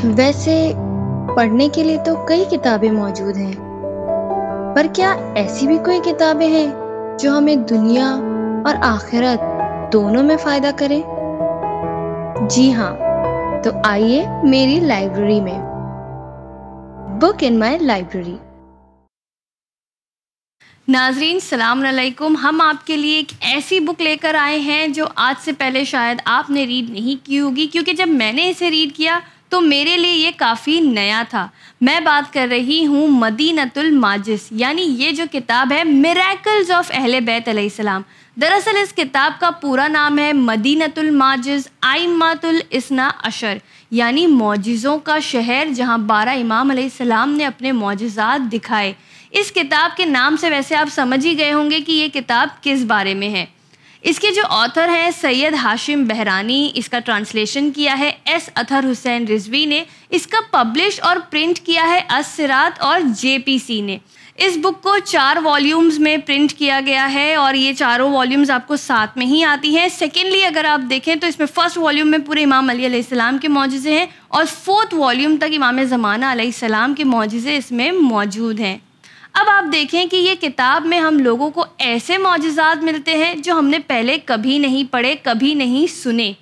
वैसे पढ़ने के लिए तो कई किताबें मौजूद हैं पर क्या ऐसी भी कोई किताबें हैं जो हमें दुनिया और आखिरत दोनों में फ़ायदा करें जी हाँ तो आइए मेरी लाइब्रेरी में बुक इन माई लाइब्रेरी नाजरीन सलामकुम हम आपके लिए एक ऐसी बुक लेकर आए हैं जो आज से पहले शायद आपने रीड नहीं की होगी क्योंकि जब मैंने इसे रीड किया तो मेरे लिए ये काफ़ी नया था मैं बात कर रही हूँ मदीनतुल माजिस यानी ये जो किताब है मेरेकल्स ऑफ अहल बैत सलाम दरअसल इस किताब का पूरा नाम है मदीनतुल माजिस आइमातुल इसना अशर यानी मोजिज़ों का शहर जहाँ बारह इमाम सलाम ने अपने मोजात दिखाए इस किताब के नाम से वैसे आप समझ ही गए होंगे कि ये किताब किस बारे में है इसके जो ऑथर हैं सैयद हाशिम बहरानी इसका ट्रांसलेशन किया है एस अथर हुसैन रिजवी ने इसका पब्लिश और प्रिंट किया है असरात और जेपीसी ने इस बुक को चार वॉल्यूम्स में प्रिंट किया गया है और ये चारों वॉल्यूम्स आपको साथ में ही आती हैं सेकेंडली अगर आप देखें तो इसमें फ़र्स्ट वॉल्यूम में पूरे इमाम अली के मुजज़े हैं और फोर्थ वॉल्यूम तक इमाम ज़माना सलाम के मुआजे इसमें मौजूद हैं अब आप देखें कि ये किताब में हम लोगों को ऐसे मुआजात मिलते हैं जो हमने पहले कभी नहीं पढ़े कभी नहीं सुने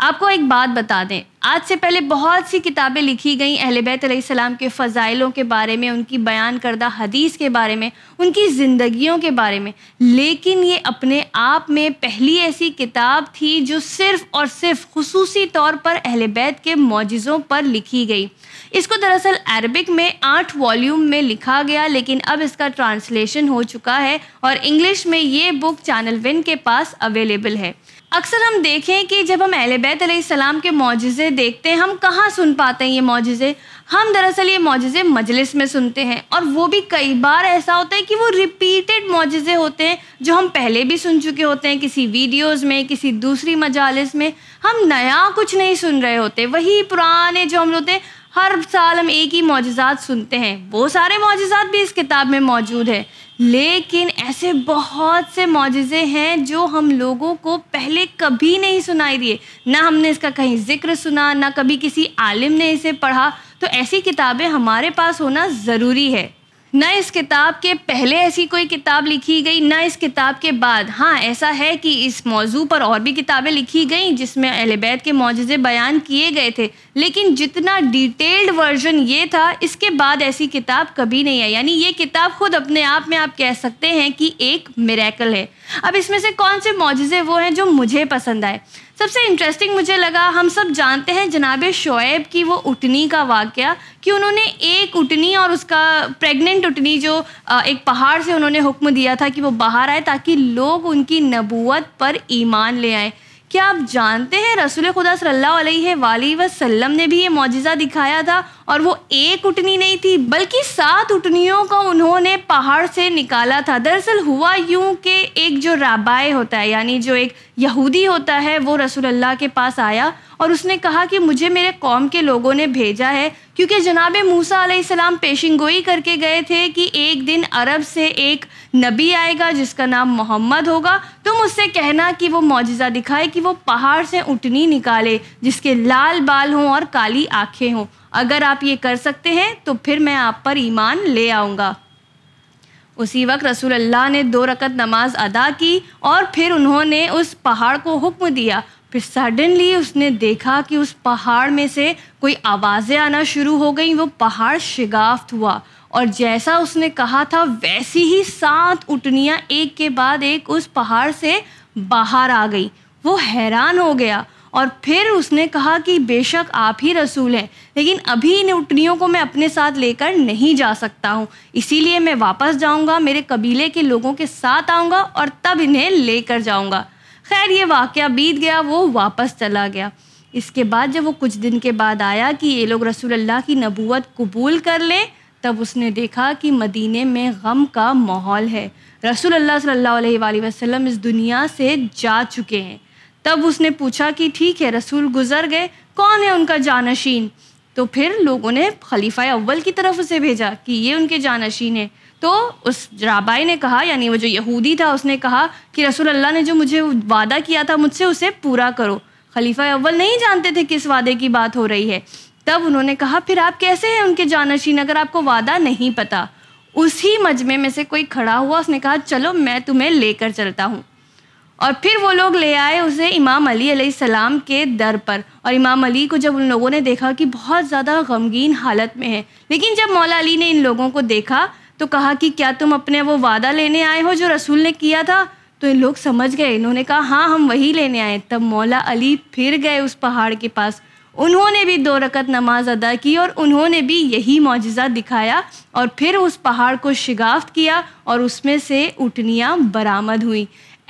आपको एक बात बता दें आज से पहले बहुत सी किताबें लिखी गई अहल बैतम के फ़जाइलों के बारे में उनकी बयान करदा हदीस के बारे में उनकी ज़िंदगियों के बारे में लेकिन ये अपने आप में पहली ऐसी किताब थी जो सिर्फ़ और सिर्फ खसूस तौर पर अहल बैत के मोज़ों पर लिखी गई इसको दरअसल अरबिक में आठ वॉल्यूम में लिखा गया लेकिन अब इसका ट्रांसलेशन हो चुका है और इंग्लिश में ये बुक चैनल विन के पास अवेलेबल है अक्सर हम देखें कि जब हम अहल बैतम के मुजजे देखते हैं हम कहाँ सुन पाते हैं ये मुजजे हम दरअसल ये मुजजे मजलिस में सुनते हैं और वो भी कई बार ऐसा होता है कि वो रिपीटेड मुजजे होते हैं जो हम पहले भी सुन चुके होते हैं किसी वीडियोस में किसी दूसरी मजालस में हम नया कुछ नहीं सुन रहे होते वही पुराने जो हम होते हैं हर साल हम एक ही मोजात सुनते हैं वो सारे मोजात भी इस किताब में मौजूद है लेकिन ऐसे बहुत से मोजे हैं जो हम लोगों को पहले कभी नहीं सुनाई दिए ना हमने इसका कहीं जिक्र सुना ना कभी किसी आलिम ने इसे पढ़ा तो ऐसी किताबें हमारे पास होना ज़रूरी है न इस किताब के पहले ऐसी कोई किताब लिखी गई न इस किताब के बाद हाँ ऐसा है कि इस मौजू पर और भी किताबें लिखी गई जिसमें अहलबैत के मुजज़े बयान किए गए थे लेकिन जितना डिटेल्ड वर्जन ये था इसके बाद ऐसी किताब कभी नहीं आई यानी ये किताब खुद अपने आप में आप कह सकते हैं कि एक मेरेकल है अब इसमें से कौन से मुजज़े वो हैं जो मुझे पसंद आए सबसे इंटरेस्टिंग मुझे लगा हम सब जानते हैं जनाब शोएब की वो उठनी का वाक़ कि उन्होंने एक उटनी और उसका प्रेग्नेंट उटनी जो एक पहाड़ से उन्होंने हुक्म दिया था कि वो बाहर आए ताकि लोग उनकी नबूत पर ईमान ले आए क्या आप जानते हैं रसूल खुदा सल्ला वाली वसल्लम ने भी ये मुजजा दिखाया था और वो एक उटनी नहीं थी बल्कि सात उटनियों को उन्होंने पहाड़ से निकाला था दरअसल हुआ यूं कि एक जो राबाय होता है यानी जो एक यहूदी होता है वो अल्लाह के पास आया और उसने कहा कि मुझे मेरे कौम के लोगों ने भेजा है क्योंकि जनाब मूसा आसमाम पेशिंग गोई करके गए थे कि एक दिन अरब से एक नबी आएगा जिसका नाम मोहम्मद होगा तुम तो उससे कहना कि वो मुआजा दिखाए कि वो पहाड़ से उठनी निकाले जिसके लाल बाल हों और काली आँखें हों अगर आप ये कर सकते हैं तो फिर मैं आप पर ईमान ले आऊँगा उसी वक्त रसूल अल्लाह ने दो रकत नमाज अदा की और फिर उन्होंने उस पहाड़ को हुक्म दिया फिर सडनली उसने देखा कि उस पहाड़ में से कोई आवाज़ें आना शुरू हो गई वो पहाड़ शिगाफ्त हुआ और जैसा उसने कहा था वैसी ही सात उटनियाँ एक के बाद एक उस पहाड़ से बाहर आ गई वो हैरान हो गया और फिर उसने कहा कि बेशक आप ही रसूल हैं लेकिन अभी इन उटनियों को मैं अपने साथ लेकर नहीं जा सकता हूँ इसीलिए मैं वापस जाऊँगा मेरे कबीले के लोगों के साथ आऊँगा और तब इन्हें लेकर जाऊँगा खैर ये वाक़ बीत गया वो वापस चला गया इसके बाद जब वो कुछ दिन के बाद आया कि ये लोग अल्लाह की नबूत कबूल कर लें तब उसने देखा कि मदीने में गम का माहौल है रसूल अल्लाह सल्लल्लाहु अलैहि वसल्लम इस दुनिया से जा चुके हैं तब उसने पूछा कि ठीक है रसूल गुजर गए कौन है उनका जानशीन तो फिर लोगों ने खलीफा अव्वल की तरफ उसे भेजा कि ये उनके जानशीन है तो उस राबाई ने कहा यानी वो जो यहूदी था उसने कहा कि रसूल अल्लाह ने जो मुझे वादा किया था मुझसे उसे पूरा करो खलीफा अव्वल नहीं जानते थे किस वादे की बात हो रही है तब उन्होंने कहा फिर आप कैसे हैं उनके जानशीन अगर आपको वादा नहीं पता उसी मजमे में से कोई खड़ा हुआ उसने कहा चलो मैं तुम्हें लेकर चलता हूँ और फिर वो लोग ले आए उसे इमाम अली सलाम के दर पर और इमाम अली को जब उन लोगों ने देखा कि बहुत ज़्यादा गमगीन हालत में है लेकिन जब मौला अली ने इन लोगों को देखा तो कहा कि क्या तुम अपने वो वादा लेने आए हो जो रसूल ने किया था तो इन लोग समझ गए इन्होंने कहा हाँ हम वही लेने आए तब मौला अली फिर गए उस पहाड़ के पास उन्होंने भी दो रकत नमाज अदा की और उन्होंने भी यही मुजजा दिखाया और फिर उस पहाड़ को शिगाफ्त किया और उसमें से उठनियाँ बरामद हुई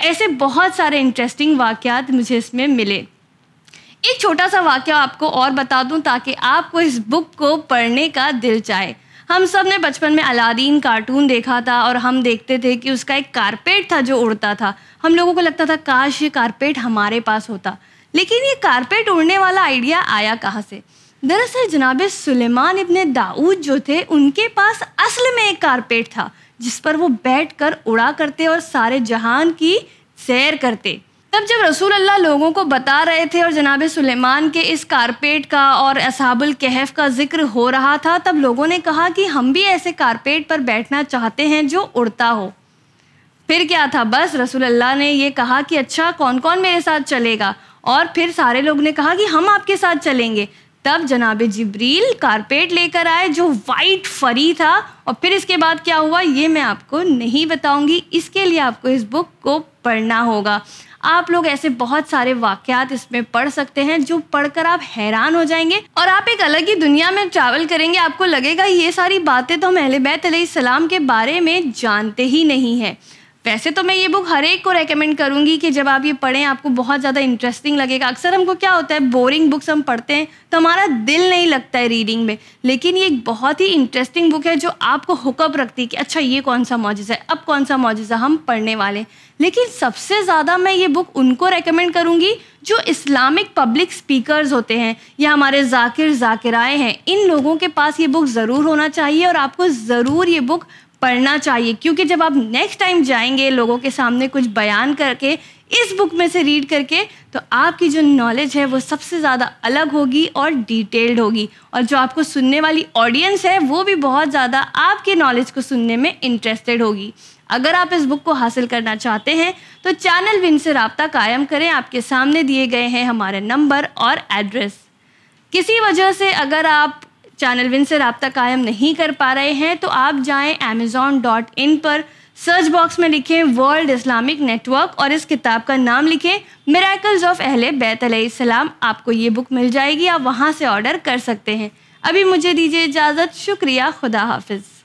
ऐसे बहुत सारे इंटरेस्टिंग वाक्यात मुझे इसमें मिले एक छोटा सा वाक्य आपको और बता दूं ताकि आपको इस बुक को पढ़ने का दिल चाहे हम सब ने बचपन में अलादीन कार्टून देखा था और हम देखते थे कि उसका एक कारपेट था जो उड़ता था हम लोगों को लगता था काश ये कारपेट हमारे पास होता लेकिन ये कारपेट उड़ने वाला आइडिया आया कहाँ से दरअसल जनाब सुलेमान इबन दाऊद जो थे उनके पास असल में एक कारपेट था जिस पर वो बैठ कर उड़ा करते और सारे जहान की सैर करते तब जब रसूल अल्लाह लोगों को बता रहे थे और जनाब सुलेमान के इस कारपेट का और असाबुल कहफ का जिक्र हो रहा था तब लोगों ने कहा कि हम भी ऐसे कारपेट पर बैठना चाहते हैं जो उड़ता हो फिर क्या था बस रसूल अल्लाह ने ये कहा कि अच्छा कौन कौन मेरे साथ चलेगा और फिर सारे लोग ने कहा कि हम आपके साथ चलेंगे तब जनाब जिब्रील कारपेट लेकर आए जो वाइट फरी था और फिर इसके बाद क्या हुआ ये मैं आपको नहीं बताऊंगी इसके लिए आपको इस बुक को पढ़ना होगा आप लोग ऐसे बहुत सारे वाक्यात इसमें पढ़ सकते हैं जो पढ़कर आप हैरान हो जाएंगे और आप एक अलग ही दुनिया में ट्रैवल करेंगे आपको लगेगा ये सारी बातें तो हम अहल बैत सलाम के बारे में जानते ही नहीं हैं वैसे तो मैं ये बुक हर एक को रेकमेंड करूँगी कि जब आप ये पढ़ें आपको बहुत ज़्यादा इंटरेस्टिंग लगेगा अक्सर हमको क्या होता है बोरिंग बुक्स हम पढ़ते हैं तो हमारा दिल नहीं लगता है रीडिंग में लेकिन ये एक बहुत ही इंटरेस्टिंग बुक है जो आपको हुकअप रखती है कि अच्छा ये कौन सा मौजा है अब कौन सा मौजा हम पढ़ने वाले लेकिन सबसे ज़्यादा मैं ये बुक उनको रेकमेंड करूँगी जो इस्लामिक पब्लिक स्पीकर्स होते हैं या हमारे जाकिर जाकिराए हैं इन लोगों के पास ये बुक ज़रूर होना चाहिए और आपको ज़रूर ये बुक पढ़ना चाहिए क्योंकि जब आप नेक्स्ट टाइम जाएंगे लोगों के सामने कुछ बयान करके इस बुक में से रीड करके तो आपकी जो नॉलेज है वो सबसे ज़्यादा अलग होगी और डिटेल्ड होगी और जो आपको सुनने वाली ऑडियंस है वो भी बहुत ज़्यादा आपके नॉलेज को सुनने में इंटरेस्टेड होगी अगर आप इस बुक को हासिल करना चाहते हैं तो चैनल विन से रबता कायम करें आपके सामने दिए गए हैं हमारे नंबर और एड्रेस किसी वजह से अगर आप चैनल विन से रबता कायम नहीं कर पा रहे हैं तो आप जाएं अमेज़ोन डॉट इन पर सर्च बॉक्स में लिखें वर्ल्ड इस्लामिक नेटवर्क और इस किताब का नाम लिखें मेराकल्स ऑफ अहले बैत सलाम आपको ये बुक मिल जाएगी आप वहाँ से ऑर्डर कर सकते हैं अभी मुझे दीजिए इजाज़त शुक्रिया खुदा हाफिज़